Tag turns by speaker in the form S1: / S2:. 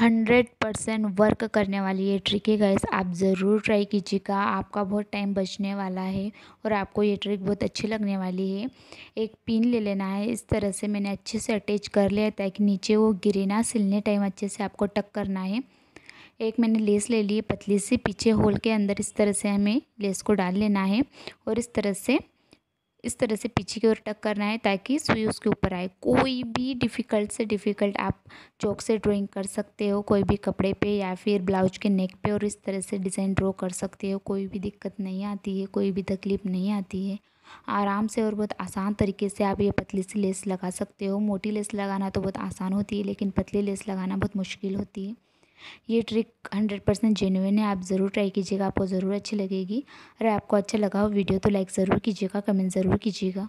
S1: hundred percent work करने वाली ये ट्रिक है गैस आप ज़रूर ट्राई कीजिएगा आपका बहुत टाइम बचने वाला है और आपको ये ट्रिक बहुत अच्छी लगने वाली है एक पिन ले लेना है इस तरह से मैंने अच्छे से अटैच कर लिया ताकि नीचे वो गिरे ना सिलने टाइम अच्छे से आपको टक करना है एक मैंने लेस ले ली है पतली सी पीछे होल के अंदर इस तरह से हमें लेस को डाल लेना है और इस तरह से इस तरह से पीछे की ओर टक करना है ताकि सुई उसके ऊपर आए कोई भी डिफ़िकल्ट से डिफ़िकल्ट आप चौक से ड्राइंग कर सकते हो कोई भी कपड़े पे या फिर ब्लाउज के नेक पे और इस तरह से डिज़ाइन ड्रॉ कर सकते हो कोई भी दिक्कत नहीं आती है कोई भी तकलीफ़ नहीं आती है आराम से और बहुत आसान तरीके से आप ये पतली सी लेस लगा सकते हो मोटी लेस लगाना तो बहुत आसान होती है लेकिन पतली लेस लगाना बहुत मुश्किल होती है ये ट्रिक हंड्रेड परसेंट जेन्यून है आप ज़रूर ट्राई कीजिएगा आपको ज़रूर अच्छी लगेगी अगर आपको अच्छा लगा हो वीडियो तो लाइक ज़रूर कीजिएगा कमेंट ज़रूर कीजिएगा